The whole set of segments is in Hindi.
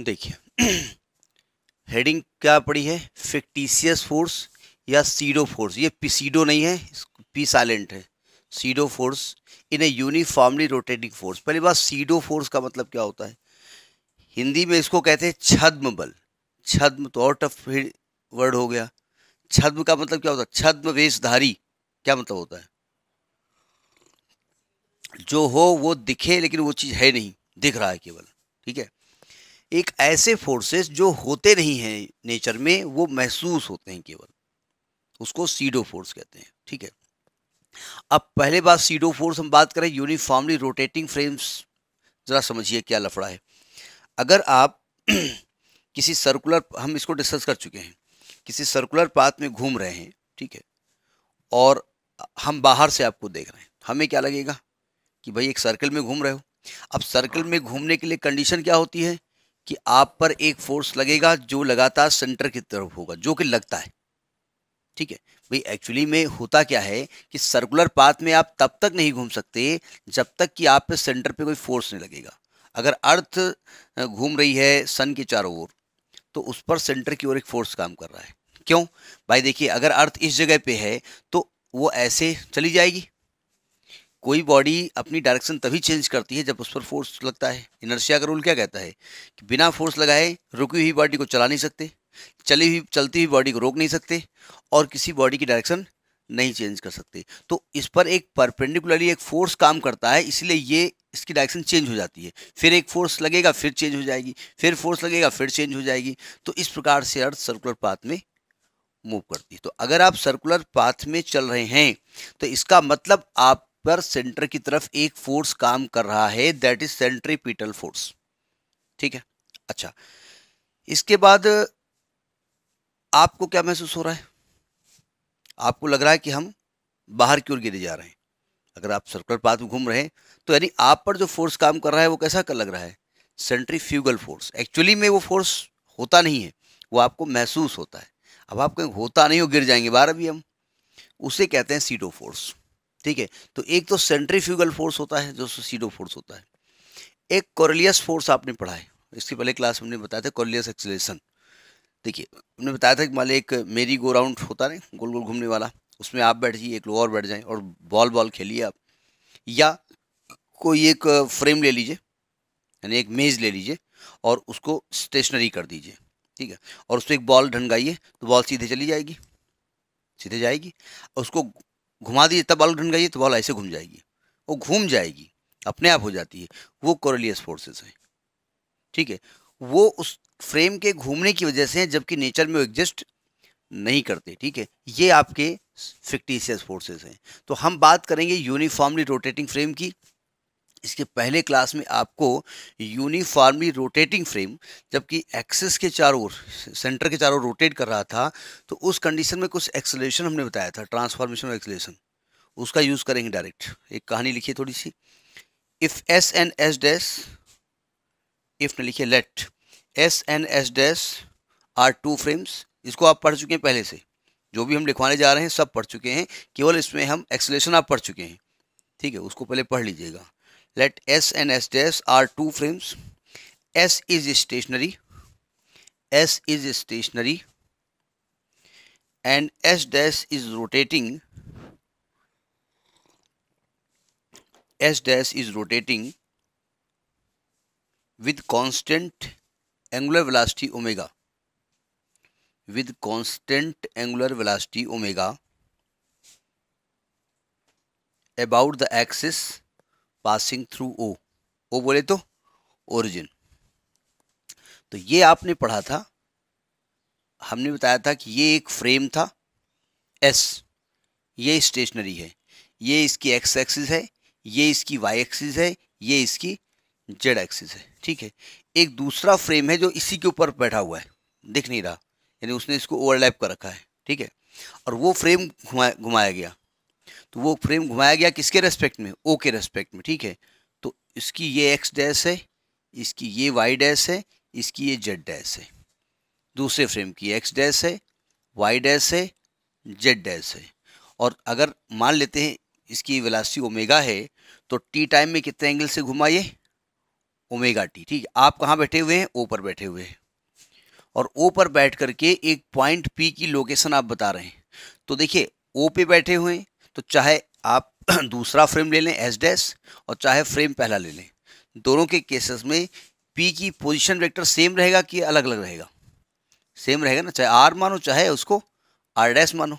देखिए हेडिंग क्या पड़ी है फिक्टिशियस फोर्स या सीडो फोर्स ये पीसीडो नहीं है पी साइलेंट है pseudo force in a uniformly rotating force पहली बात सीडो फोर्स का मतलब क्या होता है हिंदी में इसको कहते हैं छद्म बल छद्म तो और टफ वर्ड हो गया छद्म का मतलब क्या होता है छद्म वेशधारी क्या मतलब होता है जो हो वो दिखे लेकिन वो चीज़ है नहीं दिख रहा है केवल ठीक है एक ऐसे फोर्सेस जो होते नहीं हैं नेचर में वो महसूस होते हैं केवल उसको सीडो फोर्स कहते हैं ठीक है अब पहले बात सीडो फोर्स हम बात करें यूनिफॉर्मली रोटेटिंग फ्रेम्स ज़रा समझिए क्या लफड़ा है अगर आप किसी सर्कुलर हम इसको डिस्कस कर चुके हैं किसी सर्कुलर पाथ में घूम रहे हैं ठीक है और हम बाहर से आपको देख रहे हैं हमें क्या लगेगा कि भाई एक सर्कल में घूम रहे हो अब सर्कल में घूमने के लिए कंडीशन क्या होती है कि आप पर एक फोर्स लगेगा जो लगातार सेंटर की तरफ होगा जो कि लगता है ठीक है भाई एक्चुअली में होता क्या है कि सर्कुलर पाथ में आप तब तक नहीं घूम सकते जब तक कि आप पे सेंटर पे कोई फोर्स नहीं लगेगा अगर अर्थ घूम रही है सन के चारों ओर तो उस पर सेंटर की ओर एक फोर्स काम कर रहा है क्यों भाई देखिए अगर अर्थ इस जगह पे है तो वो ऐसे चली जाएगी कोई बॉडी अपनी डायरेक्शन तभी चेंज करती है जब उस पर फोर्स लगता है इनर्शिया का रूल क्या कहता है कि बिना फोर्स लगाए रुकी हुई बॉडी को चला नहीं सकते चली हुई चलती हुई बॉडी को रोक नहीं सकते और किसी बॉडी की डायरेक्शन नहीं चेंज कर सकते तो इस पर एक परपेंडिकुलरली एक फोर्स काम करता है इसलिए ये इसकी डायरेक्शन चेंज हो जाती है फिर एक फोर्स लगेगा फिर चेंज हो जाएगी फिर फोर्स लगेगा फिर चेंज हो जाएगी तो इस प्रकार से अर्थ सर्कुलर पाथ में मूव करती है तो अगर आप सर्कुलर पाथ में चल रहे हैं तो इसका मतलब आप पर सेंटर की तरफ एक फोर्स काम कर रहा है दैट इज सेंट्रीपिटल फोर्स ठीक है अच्छा इसके बाद आपको क्या महसूस हो रहा है आपको लग रहा है कि हम बाहर की ओर गिरे जा रहे हैं अगर आप सर्कुलर पाथ में घूम रहे हैं तो यानी आप पर जो फोर्स काम कर रहा है वो कैसा कर लग रहा है फ्यूगल फोर्स एक्चुअली में वो फोर्स होता नहीं है वो आपको महसूस होता है अब आप कहीं होता नहीं हो गिर जाएंगे बार भी हम उसे कहते हैं सीटो फोर्स ठीक है तो एक तो सेंट्रीफ्यूगल फोर्स होता है जो सीडो फोर्स होता है एक कॉरलियस फोर्स आपने पढ़ा है इसके पहले क्लास में हमने बताया था कॉरलियस एक्सलेशन देखिए हमने बताया था कि मान एक मेरी गो राउंड होता है गोल गोल घूमने वाला उसमें आप बैठ जाइए एक लोग और बैठ जाएं और बॉल बॉल खेलिए आप या कोई एक फ्रेम ले लीजिए यानी एक मेज़ ले लीजिए और उसको स्टेशनरी कर दीजिए ठीक है और उस पर एक बॉल ढंगाइए तो बॉल सीधे चली जाएगी सीधे जाएगी उसको घुमा दीजिए तब बॉल ढूंढ गई तो बॉल ऐसे घूम जाएगी वो घूम जाएगी अपने आप हो जाती है वो कोरलियस फोर्सेस हैं ठीक है वो उस फ्रेम के घूमने की वजह से हैं जबकि नेचर में वो एग्जिस्ट नहीं करते ठीक है ये आपके फिक्टिशियस फोर्सेस हैं तो हम बात करेंगे यूनिफॉर्मली रोटेटिंग फ्रेम की इसके पहले क्लास में आपको यूनिफॉर्मली रोटेटिंग फ्रेम जबकि एक्सेस के चारों ओर सेंटर के चारों ओर रोटेट कर रहा था तो उस कंडीशन में कुछ एक्सलेशन हमने बताया था ट्रांसफॉर्मेशन और एक्सलेशन उसका यूज़ करेंगे डायरेक्ट एक कहानी लिखिए थोड़ी सी if S and S dash if ने लिखिए let S and S dash are two frames इसको आप पढ़ चुके हैं पहले से जो भी हम लिखवाने जा रहे हैं सब पढ़ चुके हैं केवल इसमें हम एक्सलेशन आप पढ़ चुके हैं ठीक है उसको पहले पढ़ लीजिएगा let S and S dash are two frames S is stationary S is stationary and S dash is rotating S dash is rotating with constant angular velocity omega with constant angular velocity omega about the axis passing through O O बोले तो ओरिजिन तो ये आपने पढ़ा था हमने बताया था कि ये एक फ्रेम था एस ये स्टेशनरी है ये इसकी एक्स एक्सिस है ये इसकी वाई एक्सिस है ये इसकी जेड एक्सिस है ठीक है एक दूसरा फ्रेम है जो इसी के ऊपर बैठा हुआ है दिख नहीं रहा यानी उसने इसको ओवरलैप कर रखा है ठीक है और वो फ्रेम घुमाया गया तो वो फ्रेम घुमाया गया किसके रेस्पेक्ट में ओ के रेस्पेक्ट में ठीक है तो इसकी ये एक्स डैश है इसकी ये वाई डैश है इसकी ये जेड डैश है दूसरे फ्रेम की एक्स डैश है वाई डैश है जेड डैश है और अगर मान लेते हैं इसकी विलासी ओमेगा है तो टी टाइम में कितने एंगल से घुमाइए ओमेगा टी ठीक है आप कहाँ बैठे हुए हैं ओ पर बैठे हुए हैं और ओ पर बैठ करके एक पॉइंट पी की लोकेशन आप बता रहे हैं तो देखिए ओ पे बैठे हुए हैं तो चाहे आप दूसरा फ्रेम ले लें एस डैस और चाहे फ्रेम पहला ले लें दोनों के केसेस में पी की पोजीशन वेक्टर सेम रहेगा कि अलग अलग रहेगा सेम रहेगा ना चाहे आर मानो चाहे उसको आर डैस मानो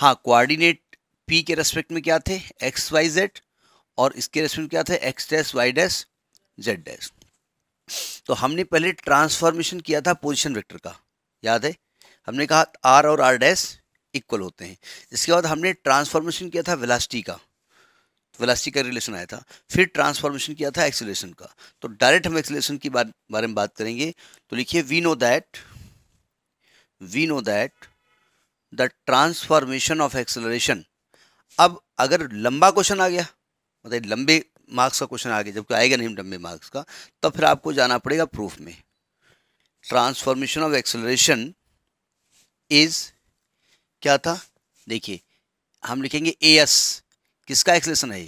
हाँ कोआर्डिनेट पी के रेस्पेक्ट में क्या थे एक्स वाई जेड और इसके रेस्पेक्ट में क्या थे X dash Y dash Z dash तो हमने पहले ट्रांसफॉर्मेशन किया था पोजिशन वैक्टर का याद है हमने कहा आर और आर डैस इक्वल होते हैं इसके बाद हमने ट्रांसफॉर्मेशन किया था वेलासिटी का वेलासिटी तो का रिलेशन आया था फिर ट्रांसफॉर्मेशन किया था एक्सेलेशन का तो डायरेक्ट हम एक्सेलेशन की बारे में बात करेंगे तो लिखिए we know that we know that the transformation of acceleration अब अगर लंबा क्वेश्चन आ गया मतलब लंबे मार्क्स का क्वेश्चन आ गया जबकि आएगा नहीं लंबे मार्क्स का तो फिर आपको जाना पड़ेगा प्रूफ में ट्रांसफॉर्मेशन ऑफ एक्सेलरेशन इज़ क्या था देखिए हम लिखेंगे ए एस किसका एक्सलेशन है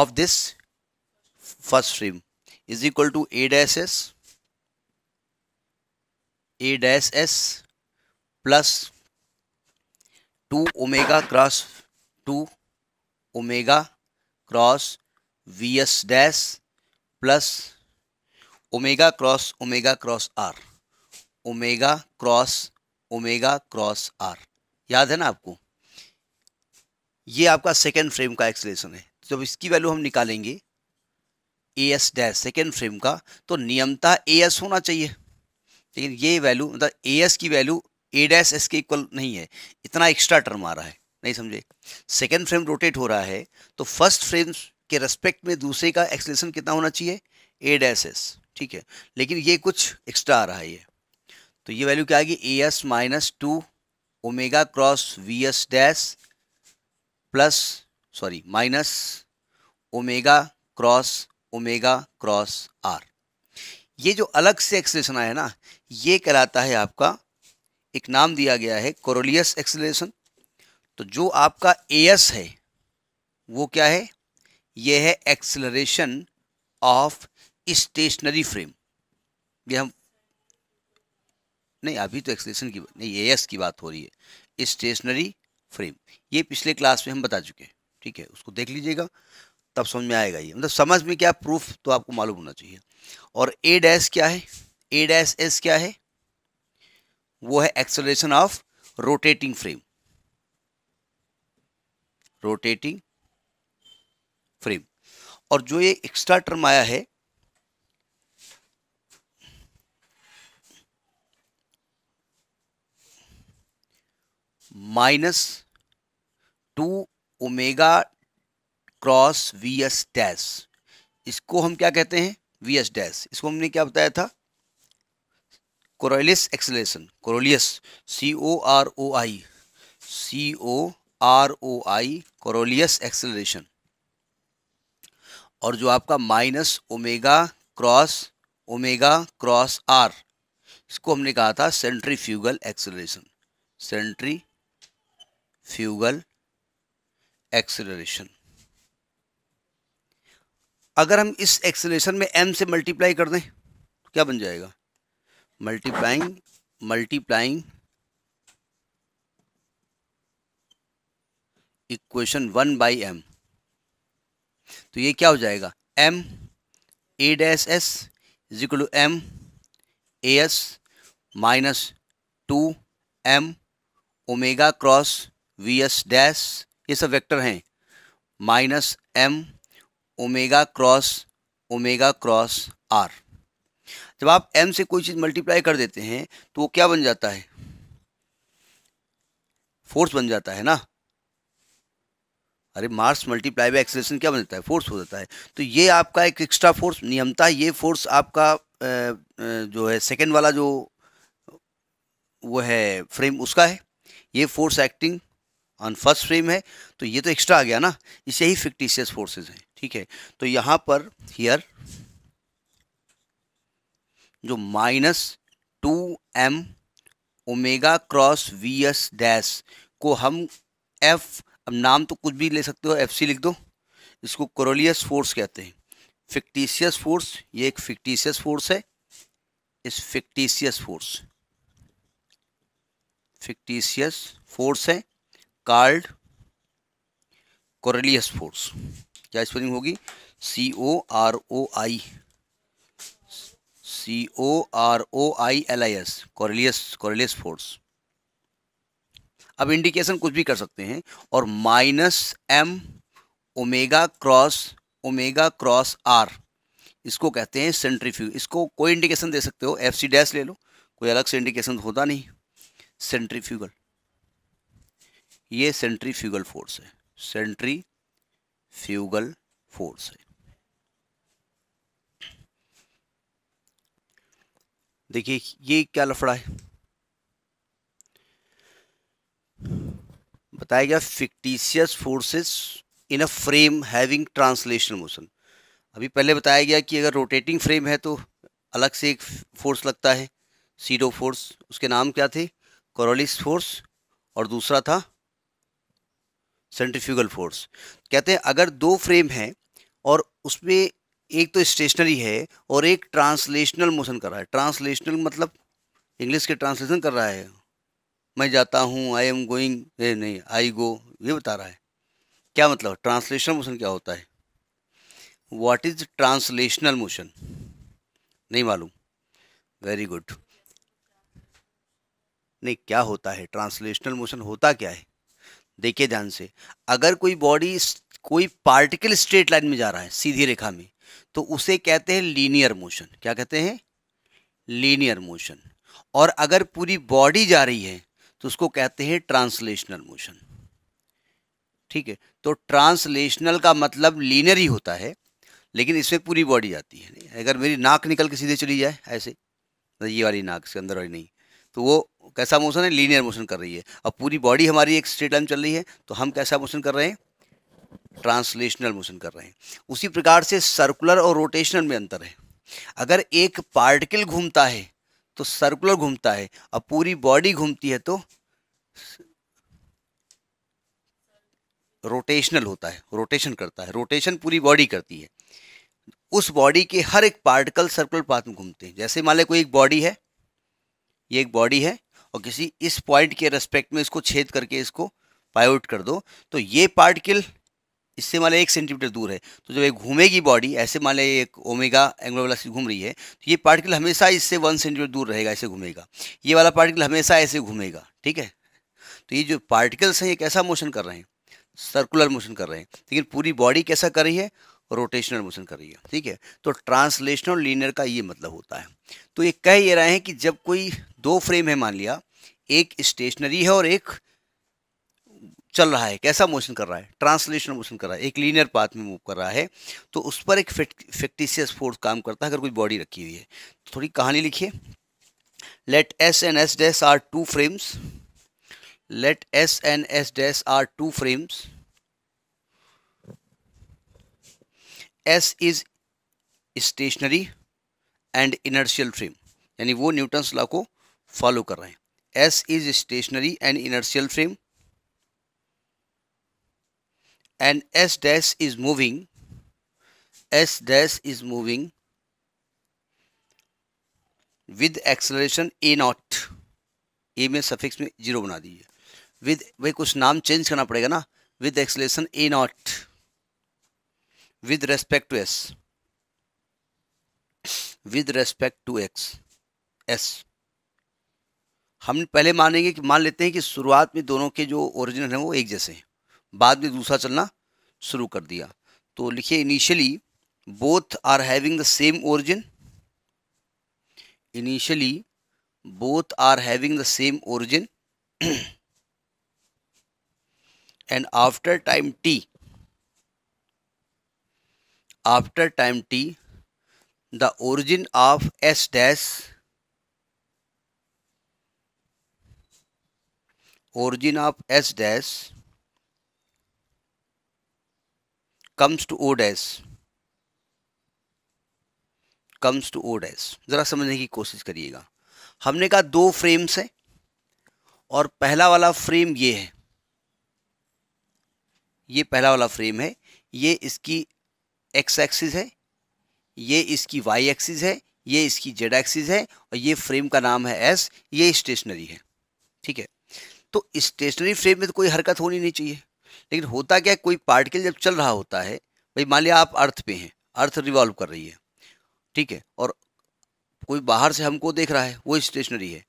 of this first frame is equal to A dash S A dash S plus two omega cross two omega cross V S dash plus omega cross omega cross R omega cross omega cross R याद है ना आपको ये आपका सेकेंड फ्रेम का एक्सलेशन है जब इसकी वैल्यू हम निकालेंगे A S dash second frame का तो नियमता ए एस होना चाहिए लेकिन ये वैल्यू मतलब ए एस की वैल्यू ए डैश एस के इक्वल नहीं है इतना एक्स्ट्रा टर्म आ रहा है नहीं समझे सेकेंड फ्रेम रोटेट हो रहा है तो फर्स्ट फ्रेम के रेस्पेक्ट में दूसरे का एक्सलेशन कितना होना चाहिए ए डैश एस ठीक है लेकिन ये कुछ एक्स्ट्रा आ रहा है तो ये वैल्यू क्या आएगी A S minus two omega cross V S dash plus sorry minus omega cross omega cross R ये जो अलग से एक्सलेशन आया है ना ये कहलाता है आपका एक नाम दिया गया है कोरोलियस एक्सलेशन तो जो आपका ए एस है वो क्या है ये है एक्सलरेशन ऑफ स्टेशनरी फ्रेम ये हम नहीं अभी तो एक्सलेशन की नहीं ए की बात हो रही है स्टेशनरी फ्रेम ये पिछले क्लास में हम बता चुके हैं ठीक है उसको देख लीजिएगा तब समझ में आएगा ये मतलब समझ में क्या प्रूफ तो आपको मालूम होना चाहिए और ए डैश क्या है ए डैश एस क्या है वो है acceleration of rotating frame rotating frame और जो ये एक्स्ट्रा टर्म आया है minus two omega cross V S dash इसको हम क्या कहते हैं वी एस डैश इसको हमने क्या बताया था Coriolis acceleration Coriolis C O R O I C O R O I Coriolis acceleration और जो आपका minus omega cross omega cross R इसको हमने कहा था centrifugal acceleration centrifugal acceleration अगर हम इस एक्सेलरेशन में एम से मल्टीप्लाई कर दें तो क्या बन जाएगा multiplying multiplying equation one by M तो ये क्या हो जाएगा M A dash S is equal to M A S minus two M omega cross V S dash ये सब वेक्टर हैं minus M omega cross omega cross R जब आप एम से कोई चीज़ मल्टीप्लाई कर देते हैं तो वो क्या बन जाता है फोर्स बन जाता है ना अरे मार्स मल्टीप्लाई बाय एक्सलेशन क्या बन जाता है फोर्स हो जाता है तो ये आपका एक एक्स्ट्रा फोर्स नियमता ये फोर्स आपका जो है सेकेंड वाला जो वो है फ्रेम उसका है ये force acting on first frame है तो ये तो एक्स्ट्रा आ गया ना इसे ही फिक्टिशियस फोर्सेज हैं ठीक है तो यहाँ पर हियर जो minus two M omega cross V S dash को हम एफ अब नाम तो कुछ भी ले सकते हो एफ सी लिख दो इसको कोरोलियस फोर्स कहते हैं फिक्टिशियस फोर्स ये एक फिक्टिशियस फोर्स है इस फिक्टिशियस फोर्स फिक्टिशियस फोर्स है कार्ड कोरलियस फोर्स क्या स्पेलिंग होगी C O R O I C O R O I L I S Coriolis Coriolis force अब इंडिकेशन कुछ भी कर सकते हैं और minus M omega cross omega cross R इसको कहते हैं सेंट्रीफ्यूज इसको कोई इंडिकेशन दे सकते हो एफ सी डैश ले लो कोई अलग से इंडिकेशन होता नहीं सेंट्रीफ्यूगल ये सेंट्री फ्यूगल फोर्स है सेंट्री फ्यूगल फोर्स है देखिए ये क्या लफड़ा है बताया गया fictitious forces in a frame having translational motion अभी पहले बताया गया कि अगर रोटेटिंग फ्रेम है तो अलग से एक फोर्स लगता है सीडो फोर्स उसके नाम क्या थे कॉरोलिस फोर्स और दूसरा था सेंट्रीफ्यूगल फोर्स कहते हैं अगर दो फ्रेम हैं और उसमें एक तो स्टेशनरी है और एक ट्रांसलेशनल मोशन कर रहा है ट्रांसलेशनल मतलब इंग्लिश के ट्रांसलेशन कर रहा है मैं जाता हूँ आई एम गोइंग नहीं आई गो ये बता रहा है क्या मतलब ट्रांसलेशनल मोशन क्या होता है वाट इज ट्रांसलेशनल मोशन नहीं मालूम वेरी गुड नहीं क्या होता है ट्रांसलेशनल मोशन होता क्या है देखिए ध्यान से अगर कोई बॉडी कोई पार्टिकल स्ट्रेट लाइन में जा रहा है सीधी रेखा में तो उसे कहते हैं लीनियर मोशन क्या कहते हैं लीनियर मोशन और अगर पूरी बॉडी जा रही है तो उसको कहते हैं ट्रांसलेशनल मोशन ठीक है तो ट्रांसलेशनल का मतलब लीनियर ही होता है लेकिन इसमें पूरी बॉडी जाती है अगर मेरी नाक निकल के सीधे चली जाए ऐसे तो ये वाली नाक से अंदर वाली नहीं तो वो कैसा मोशन है लीनियर मोशन कर रही है अब पूरी बॉडी हमारी एक स्ट्रेट लाइन चल रही है तो हम कैसा मोशन कर रहे हैं ट्रांसलेशनल मोशन कर रहे हैं उसी प्रकार से सर्कुलर और रोटेशनल में अंतर है अगर एक पार्टिकल घूमता है तो सर्कुलर घूमता है और पूरी बॉडी घूमती है तो रोटेशनल होता है रोटेशन करता है रोटेशन पूरी बॉडी करती है उस बॉडी के हर एक पार्टिकल सर्कुलर पाथ में घूमते हैं जैसे मान लें कोई एक बॉडी है ये एक बॉडी है और किसी इस पॉइंट के रेस्पेक्ट में इसको छेद करके इसको पायउट कर दो तो ये पार्टिकल इससे मान एक सेंटीमीटर दूर है तो जब एक घूमेगी बॉडी ऐसे मान एक ओमेगा एंग्लो वेलोसिटी घूम रही है तो ये पार्टिकल हमेशा इससे वन सेंटीमीटर दूर रहेगा ऐसे घूमेगा ये वाला पार्टिकल हमेशा ऐसे घूमेगा ठीक है तो ये जो पार्टिकल्स हैं ये कैसा मोशन कर रहे हैं सर्कुलर मोशन कर रहे हैं लेकिन पूरी बॉडी कैसा कर रही है रोटेशनल मोशन कर रही है ठीक है तो ट्रांसलेशनल लीनियर का ये मतलब होता है तो ये कह ये रहे हैं कि जब कोई दो फ्रेम है मान लिया एक स्टेशनरी है और एक चल रहा है कैसा मोशन कर रहा है ट्रांसलेशनल मोशन कर रहा है एक लीनियर पाथ में मूव कर रहा है तो उस पर एक फैक्टिशियस फोर्स काम करता है अगर कोई बॉडी रखी हुई है तो थोड़ी कहानी लिखिए let S and S dash are two frames let S and S dash are two frames S is stationary and inertial frame यानी वो न्यूटन्स लॉ को फॉलो कर रहे हैं S is stationary and inertial frame and S dash is moving S dash is moving with acceleration A not A में सफिक्स में जीरो बना दीजिए विद भाई कुछ नाम चेंज करना पड़ेगा ना with acceleration A not with respect to s with respect to x s हम पहले मानेंगे कि मान लेते हैं कि शुरुआत में दोनों के जो ओरिजिनल हैं वो एक जैसे हैं बाद में दूसरा चलना शुरू कर दिया तो लिखिए initially both are having the same origin initially both are having the same origin and after time T after time T the origin of S dash origin of S dash comes to O dash comes to O dash ज़रा समझने की कोशिश करिएगा हमने कहा दो फ्रेम्स हैं और पहला वाला फ्रेम ये है ये पहला वाला फ्रेम है ये इसकी एक्स एक्सिस है ये इसकी वाई एक्सिस है ये इसकी जेड एक्सिस है और ये फ्रेम का नाम है एस ये स्टेशनरी है ठीक है तो स्टेशनरी फ्रेम में तो कोई हरकत होनी नहीं चाहिए लेकिन होता क्या है कोई पार्टिकल जब चल रहा होता है भाई मान लिया आप अर्थ पे हैं अर्थ रिवॉल्व कर रही है ठीक है और कोई बाहर से हमको देख रहा है वो स्टेशनरी है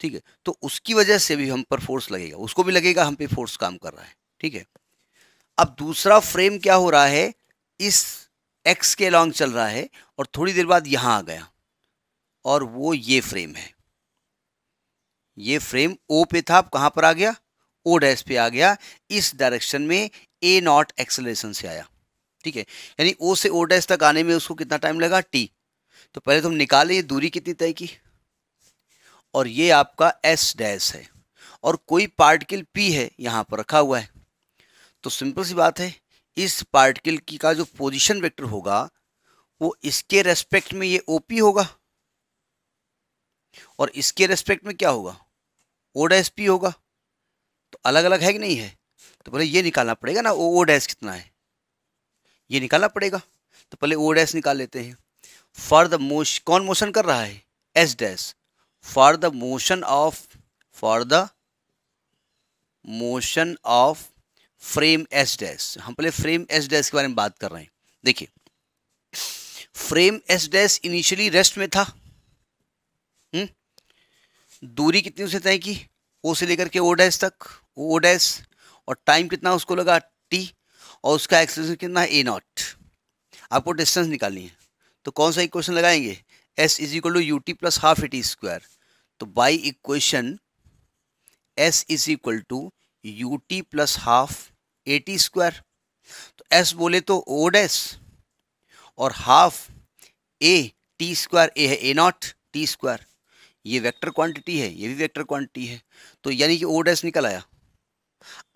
ठीक है तो उसकी वजह से भी हम पर फोर्स लगेगा उसको भी लगेगा हम पे फोर्स काम कर रहा है ठीक है अब दूसरा फ्रेम क्या हो रहा है इस एक्स के लॉन्ग चल रहा है और थोड़ी देर बाद यहाँ आ गया और वो ये फ्रेम है ये फ्रेम ओ पे था कहां कहाँ पर आ गया ओ डैश पे आ गया इस डायरेक्शन में ए नॉट एक्सेलेशन से आया ठीक है यानी ओ से ओ डैश तक आने में उसको कितना टाइम लगा टी तो पहले तो हम निकाले ये दूरी कितनी तय की और ये आपका एस डैश है और कोई पार्टिकल पी है यहाँ पर रखा हुआ है तो सिंपल सी बात है इस पार्टिकल की का जो पोजीशन वेक्टर होगा वो इसके रेस्पेक्ट में ये ओपी होगा और इसके रेस्पेक्ट में क्या होगा ओ डैस पी होगा तो अलग अलग है कि नहीं है तो पहले ये निकालना पड़ेगा ना ओ ओ डैस कितना है ये निकालना पड़ेगा तो पहले ओ डैस निकाल लेते हैं फॉर द मोश कौन मोशन कर रहा है S dash for the motion of for the motion of frame S dash हम पहले फ्रेम एस डैश के बारे में बात कर रहे हैं देखिए frame S dash initially rest में था हुँ? हम्म? दूरी कितनी उसे तय की ओ से लेकर के ओ डैश तक ओ डैश और टाइम कितना उसको लगा टी और उसका एक्सलेशन कितना ए नॉट आपको डिस्टेंस निकालनी है तो कौन सा इक्वेशन लगाएंगे S is equal to U T plus half A T square तो by equation S is equal to U T plus half A T square तो एस बोले तो ओ डेस और half A T square A है ए नॉट टी स्क्वायर ये वेक्टर क्वांटिटी है ये भी वेक्टर क्वांटिटी है तो यानी कि ओ डेस निकल आया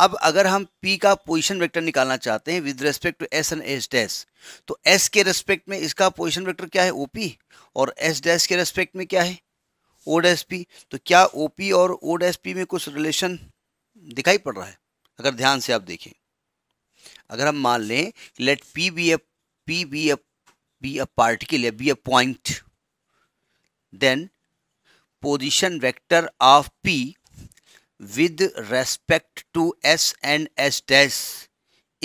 अब अगर हम पी का पोजीशन वेक्टर निकालना चाहते हैं with respect to S and S dash तो एस के रेस्पेक्ट में इसका पोजीशन वेक्टर क्या है OP और एस डैश के रेस्पेक्ट में क्या है ओ डैश पी तो क्या ओ पी और ओड डैश पी में कुछ रिलेशन दिखाई पड़ रहा है अगर ध्यान से आप देखें अगर हम मान लें let P be a P be a be a particle या be a point then position vector of P with respect to S and S dash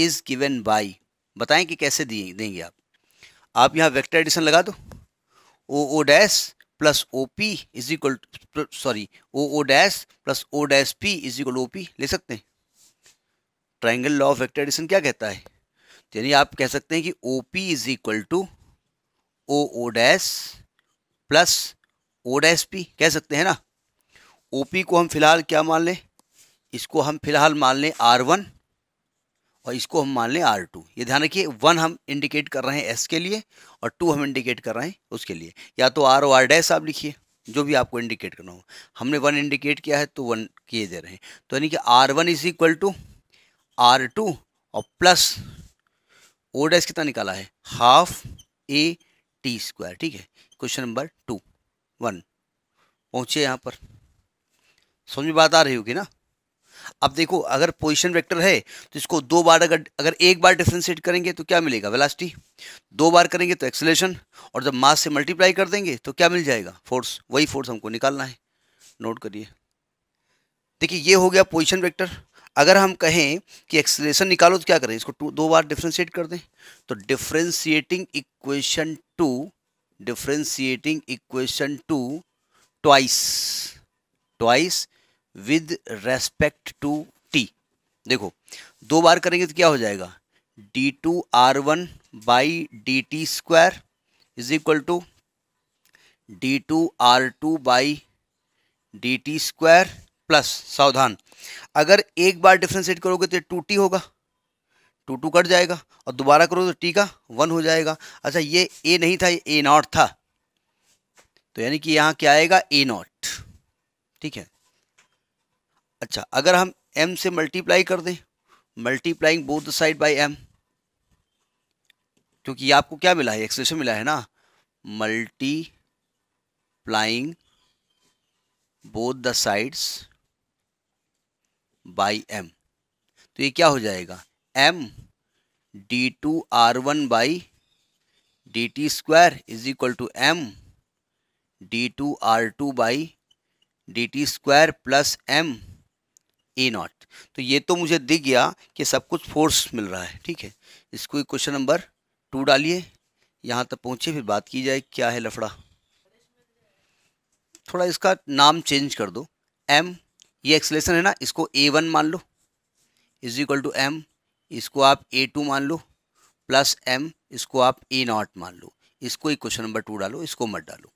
is given by बताएं कि कैसे दिए देंगे आप आप यहाँ वेक्टर एडिशन लगा दो O O dash plus O P is equal sorry O O dash plus O dash P is equal O P ले सकते हैं triangle law of vector addition क्या कहता है तो यानी आप कह सकते हैं कि O P is equal to O O dash plus O dash P कह सकते हैं ना ओ पी को हम फिलहाल क्या मान लें इसको हम फिलहाल मान लें आर वन और इसको हम मान लें आर टू ये ध्यान रखिए वन हम इंडिकेट कर रहे हैं एस के लिए और टू हम इंडिकेट कर रहे हैं उसके लिए या तो आर ओ आर डैश आप लिखिए जो भी आपको इंडिकेट करना हो हमने वन इंडिकेट किया है तो वन किए दे रहे हैं तो यानी कि R one is equal to R two और प्लस ओ डैश कितना निकाला है हाफ ए टी स्क्वायर ठीक है क्वेश्चन नंबर टू वन पहुँचे यहाँ पर समझ में बात आ रही होगी ना अब देखो अगर पोजीशन वेक्टर है तो इसको दो बार अगर अगर एक बार डिफ्रेंशिएट करेंगे तो क्या मिलेगा वेलासिटी दो बार करेंगे तो एक्सलेशन और जब मास से मल्टीप्लाई कर देंगे तो क्या मिल जाएगा फोर्स वही फोर्स हमको निकालना है नोट करिए देखिए ये हो गया पोजीशन वेक्टर अगर हम कहें कि एक्सलेशन निकालो तो क्या करें इसको टू दो बार डिफ्रेंशिएट कर दें तो differentiating equation two differentiating equation two twice twice with respect to T देखो दो बार करेंगे तो क्या हो जाएगा D two R one by D T square is equal to D two R two by D T square plus सावधान अगर एक बार डिफ्रेंशिएट करोगे तो टू टी होगा टू टू कट जाएगा और दोबारा करोगे तो टी का वन हो जाएगा अच्छा ये ए नहीं था ये ए नॉट था तो यानी कि यहाँ क्या आएगा ए नॉट ठीक है अच्छा अगर हम एम से मल्टीप्लाई कर दें multiplying both side by M क्योंकि आपको क्या मिला है एक्सप्रेशन मिला है ना multiplying both the sides by M तो ये क्या हो जाएगा M D two R one by D T square is equal to M D two R two by D T square plus M A not तो ये तो मुझे दिख गया कि सब कुछ फोर्स मिल रहा है ठीक है इसको क्वेश्चन नंबर टू डालिए यहाँ तक पहुँचे फिर बात की जाए क्या है लफड़ा थोड़ा इसका नाम चेंज कर दो एम ये एक्सलेशन है ना इसको ए वन मान लो इज इक्वल टू एम इसको आप ए टू मान लो प्लस एम इसको आप ए नॉट मान लो इसको ही क्वेश्चन नंबर टू डालो इसको मत डालो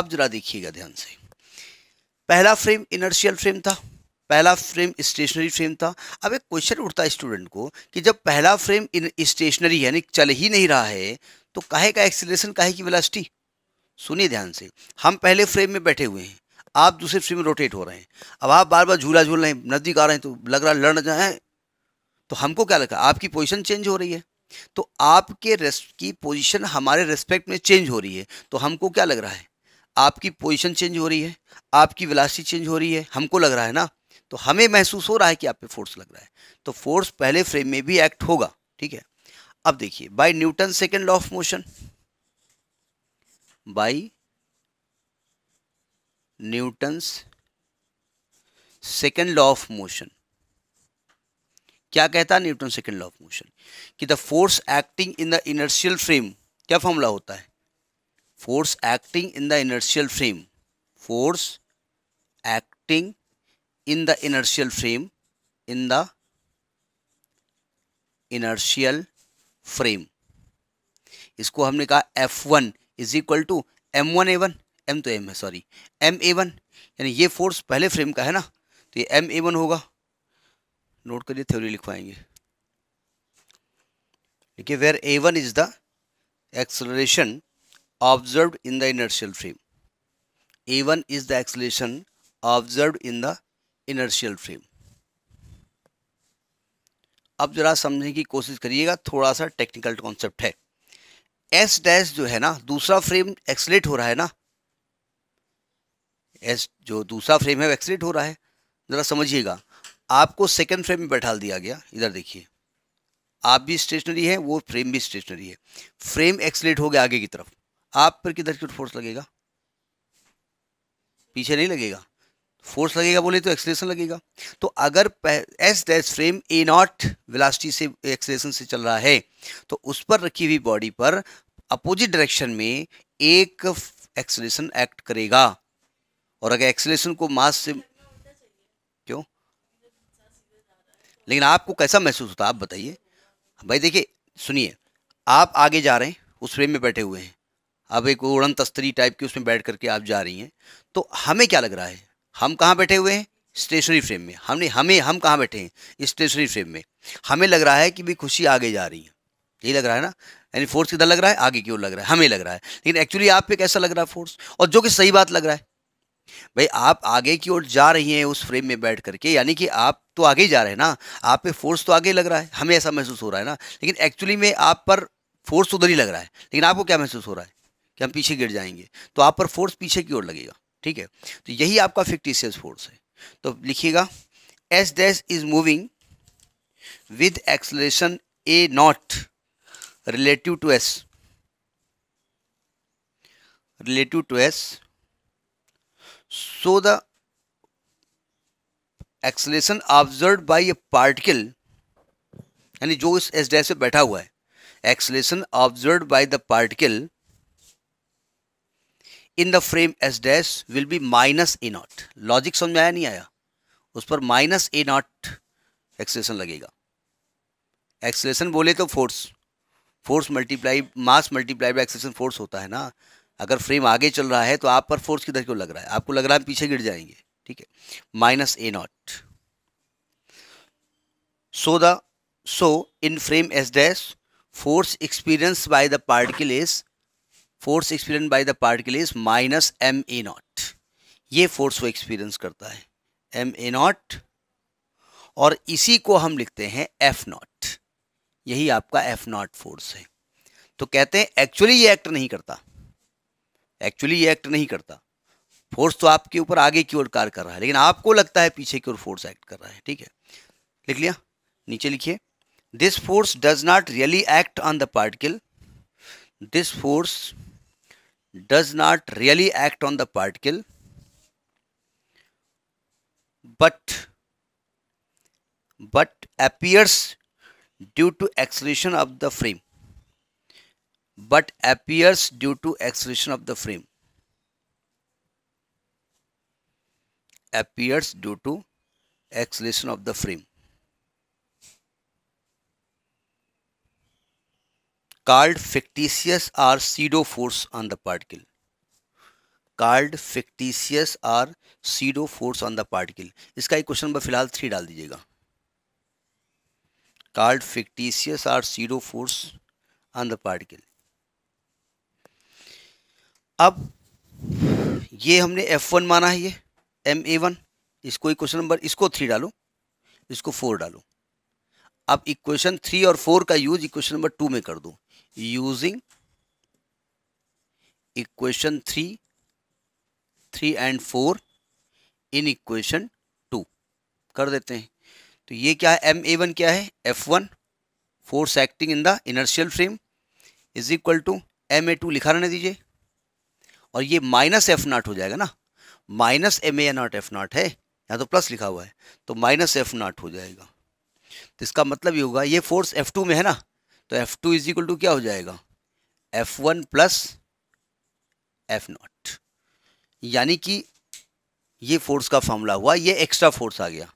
अब जरा देखिएगा ध्यान से पहला फ्रेम इनर्शियल फ्रेम था पहला फ्रेम स्टेशनरी फ्रेम था अब एक क्वेश्चन उठता स्टूडेंट को कि जब पहला फ्रेम स्टेशनरी यानी चल ही नहीं रहा है तो काहे का एक्सीलरेशन काहे की वेलासिटी सुनिए ध्यान से हम पहले फ्रेम में बैठे हुए हैं आप दूसरे फ्री में रोटेट हो रहे हैं अब आप बार बार झूला झूल रहे हैं नज़दीक आ रहे हैं तो लग रहा लड़ जाए तो हमको क्या लगा आपकी पोजिशन चेंज हो रही है तो आपके रेस्ट की पोजिशन हमारे रेस्पेक्ट में चेंज हो रही है तो हमको क्या लग रहा है आपकी पोजीशन चेंज हो रही है आपकी वेलोसिटी चेंज हो रही है हमको लग रहा है ना तो हमें महसूस हो रहा है कि आप पे फोर्स लग रहा है तो फोर्स पहले फ्रेम में भी एक्ट होगा ठीक है अब देखिए by Newton second law of motion by Newton's second law of motion क्या कहता है Newton second law of motion कि the force acting in the inertial frame क्या फॉर्मूला होता है force acting in the inertial frame force acting in the inertial frame in the inertial frame इसको हमने कहा F1 one is equal to M one A one M तो एम है सॉरी एम ए वन यानी ये फोर्स पहले फ्रेम का है ना तो ये एम ए वन होगा नोट करिए थ्योरी लिखवाएंगे देखिए where A one is the acceleration observe in the inertial frame A one is the acceleration observe in the inertial frame अब जरा समझने की कोशिश करिएगा थोड़ा सा टेक्निकल कॉन्सेप्ट है एस डैश जो है ना दूसरा फ्रेम एक्सलेट हो रहा है ना एस जो दूसरा फ्रेम है वो एक्सीट हो रहा है ज़रा समझिएगा आपको सेकेंड फ्रेम में बैठा दिया गया इधर देखिए आप भी स्टेशनरी है वो फ्रेम भी स्टेशनरी है फ्रेम एक्सलेट हो गया आगे की तरफ आप पर किधर की फोर्स लगेगा पीछे नहीं लगेगा फोर्स लगेगा बोले तो एक्सलेशन लगेगा तो अगर S dash frame A naught velocity से एक्सलेशन से चल रहा है तो उस पर रखी हुई बॉडी पर अपोजिट डायरेक्शन में एक एक्सलेशन एक्ट करेगा और अगर एक्सलेशन को मास से क्यों लेकिन आपको कैसा महसूस होता है आप बताइए भाई देखिए सुनिए आप आगे जा रहे हैं उस फ्रेम में बैठे हुए हैं अब एक उड़न तस्तरी टाइप की उसमें बैठ करके आप जा रही हैं तो हमें क्या लग रहा है हम कहाँ बैठे हुए हैं स्टेशनरी फ्रेम में हमने हमें हम कहाँ बैठे हैं स्टेशनरी फ्रेम में हमें लग रहा है कि भाई खुशी आगे जा रही है यही लग रहा है ना यानी फोर्स किधर लग रहा है आगे की ओर लग रहा है हमें लग रहा है लेकिन एक्चुअली आप पे कैसा लग रहा है फोर्स और जो कि सही बात लग रहा है भाई आप आगे की ओर जा रही हैं उस फ्रेम में बैठ करके यानी कि आप तो आगे ही जा रहे हैं ना आप पे फोर्स तो आगे लग रहा है हमें ऐसा महसूस हो रहा है ना लेकिन एक्चुअली में आप पर फोर्स उधर ही लग रहा है लेकिन आपको क्या महसूस हो रहा है कि हम पीछे गिर जाएंगे तो आप पर फोर्स पीछे की ओर लगेगा ठीक है तो यही आपका फिक्टिशियस फोर्स है तो लिखिएगा S dash is moving with acceleration A naught relative to S relative to S so the acceleration observe by a particle यानी जो इस एस डैश पे बैठा हुआ है acceleration observe by the particle in the frame S dash will be minus A naught logic समझ में आया नहीं आया उस पर माइनस ए नॉट एक्सलेशन लगेगा एक्सलेशन बोले तो force force multiply mass multiply by acceleration force होता है ना अगर फ्रेम आगे चल रहा है तो आप पर फोर्स किधर क्यों लग रहा है आपको लग रहा है पीछे गिर जाएंगे ठीक है minus A naught so the so in frame S dash force experience by the particle is force experience by the particle is minus M A naught ये फोर्स वो एक्सपीरियंस करता है एम ए नॉट और इसी को हम लिखते हैं एफ नॉट यही आपका एफ नॉट फोर्स है तो कहते हैं एक्चुअली ये एक्ट नहीं करता एक्चुअली ये एक्ट नहीं करता फोर्स तो आपके ऊपर आगे की ओर कार्य कर रहा है लेकिन आपको लगता है पीछे की ओर फोर्स एक्ट कर रहा है ठीक है लिख लिया नीचे लिखिए this force does not really act on the particle this force does not really act on the particle but but appears due to acceleration of the frame but appears due to acceleration of the frame appears due to acceleration of the frame called fictitious or pseudo force on the particle called fictitious or pseudo force on the particle इसका एक क्वेश्चन नंबर फिलहाल थ्री डाल दीजिएगा called fictitious or pseudo force on the particle अब ये हमने एफ वन माना है ये एम ए वन इसको इक्वेशन नंबर इसको थ्री डालो इसको फोर डालो अब इक्वेशन थ्री और फोर का यूज इक्वेशन नंबर टू में कर दो using equation three three and four in equation two कर देते हैं तो ये क्या है एम ए वन क्या है F one force acting in the inertial frame is equal to M A two लिखा रहने दीजिए और ये माइनस एफ नॉट हो जाएगा ना minus M A naught F naught है यहाँ तो प्लस लिखा हुआ है तो माइनस एफ नॉट हो जाएगा तो इसका मतलब ये होगा ये फोर्स एफ टू में है ना तो F two is equal to क्या हो जाएगा F one plus F naught यानी कि ये फोर्स का फॉर्मूला हुआ ये एक्स्ट्रा फोर्स आ गया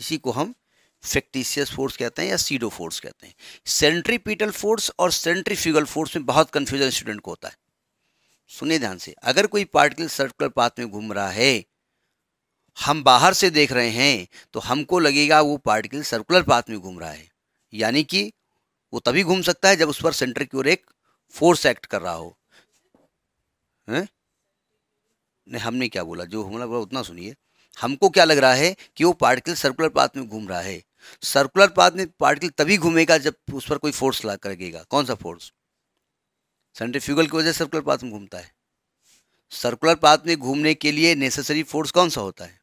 इसी को हम फैक्टिशियस फोर्स कहते हैं या सीडो फोर्स कहते हैं सेंट्रीपीटल फोर्स और सेंट्रीफ्यूगल फोर्स में बहुत कंफ्यूजन स्टूडेंट को होता है सुनिए ध्यान से अगर कोई पार्टिकल सर्कुलर पाथ में घूम रहा है हम बाहर से देख रहे हैं तो हमको लगेगा वो पार्टिकल सर्कुलर पाथ में घूम रहा है यानी कि वो तभी घूम सकता है जब उस पर सेंटर की ओर एक फोर्स एक्ट कर रहा हो है? नहीं हमने क्या बोला जो हमने बोला उतना सुनिए हमको क्या लग रहा है कि वो पार्टिकल सर्कुलर पाथ में घूम रहा है सर्कुलर पाथ में पार्टिकल तभी घूमेगा जब उस पर कोई फोर्स लगेगा कौन सा फोर्स सेंट्रीफ्यूगल की वजह से सर्कुलर पाथ में घूमता है सर्कुलर पाथ में घूमने के लिए नेसेसरी फोर्स कौन सा होता है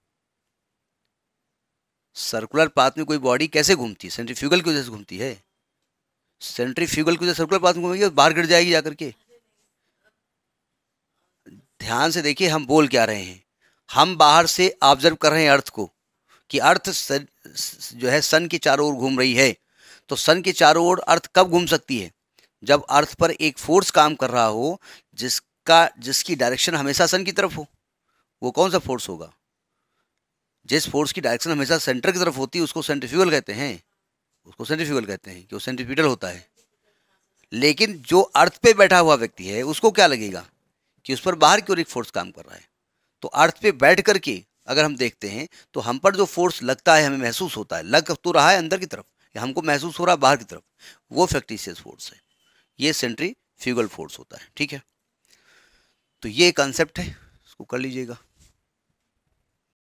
सर्कुलर पाथ में कोई बॉडी कैसे घूमती है सेंट्रीफ्यूगल की वजह से घूमती है सेंट्रीफ्यूगल की वजह से सर्कुलर पाथ में घूमेगी बाहर गिर जाएगी जाकर के ध्यान से देखिए हम बोल क्या रहे हैं हम बाहर से ऑब्जर्व कर रहे हैं अर्थ को कि अर्थ जो है सन के चारों ओर घूम रही है तो सन के चारों ओर अर्थ कब घूम सकती है जब अर्थ पर एक फोर्स काम कर रहा हो जिसका जिसकी डायरेक्शन हमेशा सन की तरफ हो वो कौन सा फोर्स होगा जिस फोर्स की डायरेक्शन हमेशा सेंटर की तरफ होती है उसको सेंट्रीफ्यूगल कहते हैं उसको सेंट्रीफ्यूगल कहते हैं कि वो सेंट्रीफ्यूगल होता है लेकिन जो अर्थ पे बैठा हुआ व्यक्ति है उसको क्या लगेगा कि उस पर बाहर की ओर एक फोर्स काम कर रहा है तो अर्थ पे बैठ करके अगर हम देखते हैं तो हम पर जो फोर्स लगता है हमें महसूस होता है लग तो रहा है अंदर की तरफ या हमको महसूस हो रहा है बाहर की तरफ वो फैक्टिशियस फोर्स है ये सेंट्री फ्यूगल फोर्स होता है ठीक है तो ये कॉन्सेप्ट है इसको कर लीजिएगा